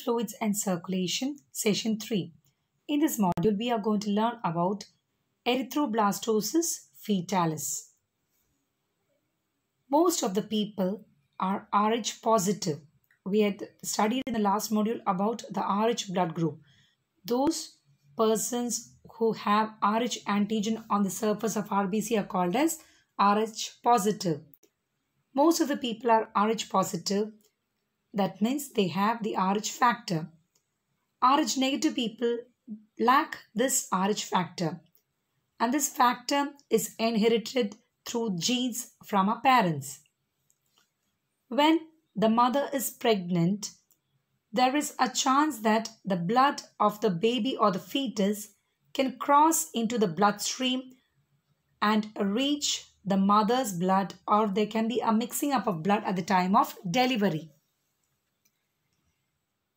Fluids and Circulation, Session 3. In this module, we are going to learn about erythroblastosis fetalis. Most of the people are Rh positive. We had studied in the last module about the Rh blood group. Those persons who have Rh antigen on the surface of RBC are called as Rh positive. Most of the people are Rh positive that means they have the RH factor. RH negative people lack this RH factor. And this factor is inherited through genes from our parents. When the mother is pregnant, there is a chance that the blood of the baby or the fetus can cross into the bloodstream and reach the mother's blood or there can be a mixing up of blood at the time of delivery.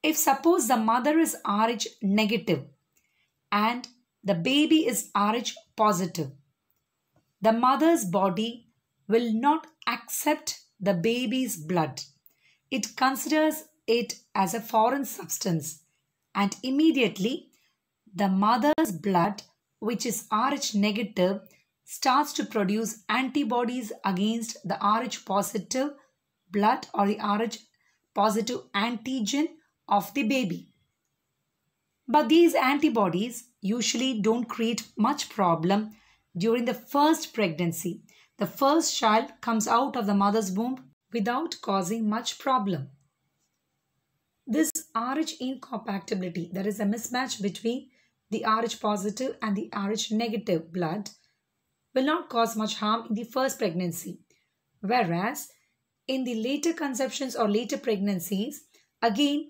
If suppose the mother is Rh negative and the baby is Rh positive, the mother's body will not accept the baby's blood. It considers it as a foreign substance and immediately the mother's blood which is Rh negative starts to produce antibodies against the Rh positive blood or the Rh positive antigen of the baby. But these antibodies usually don't create much problem during the first pregnancy. The first child comes out of the mother's womb without causing much problem. This Rh incompatibility, that is a mismatch between the Rh positive and the Rh negative blood, will not cause much harm in the first pregnancy. Whereas in the later conceptions or later pregnancies, again,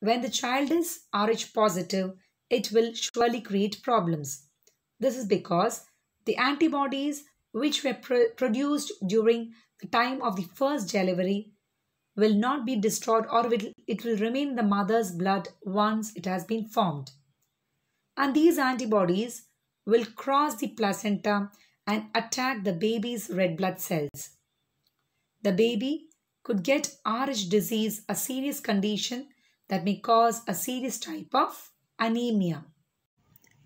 when the child is Rh positive, it will surely create problems. This is because the antibodies which were produced during the time of the first delivery will not be destroyed or it will remain in the mother's blood once it has been formed. And these antibodies will cross the placenta and attack the baby's red blood cells. The baby could get RH disease, a serious condition that may cause a serious type of anemia.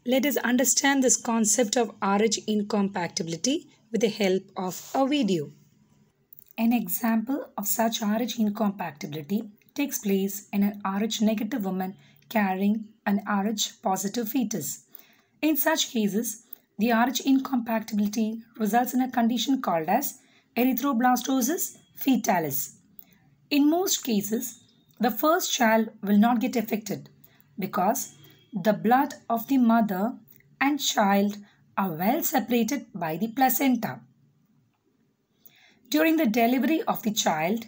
Let us understand this concept of Rh incompatibility with the help of a video. An example of such Rh incompatibility takes place in an Rh negative woman carrying an Rh positive fetus. In such cases, the Rh incompatibility results in a condition called as erythroblastosis fetalis. In most cases, the first child will not get affected because the blood of the mother and child are well separated by the placenta. During the delivery of the child,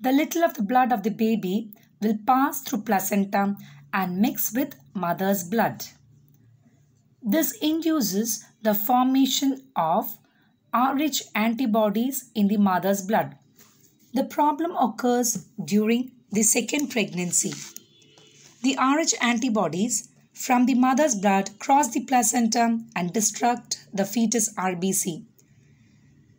the little of the blood of the baby will pass through placenta and mix with mother's blood. This induces the formation of Rh antibodies in the mother's blood. The problem occurs during the second pregnancy. The Rh antibodies from the mother's blood cross the placenta and destruct the fetus RBC.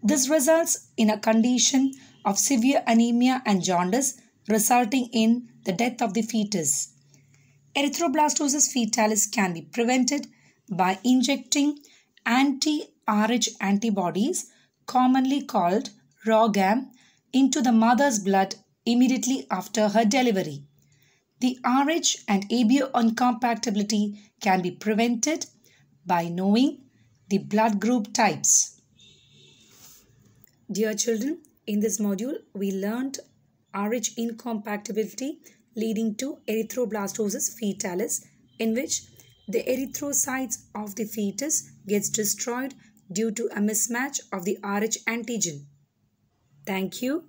This results in a condition of severe anemia and jaundice resulting in the death of the fetus. Erythroblastosis fetalis can be prevented by injecting anti-RH antibodies commonly called ROGAM into the mother's blood immediately after her delivery. The RH and ABO incompatibility can be prevented by knowing the blood group types. Dear children, in this module, we learned RH incompatibility leading to erythroblastosis fetalis in which the erythrocytes of the fetus gets destroyed due to a mismatch of the RH antigen. Thank you.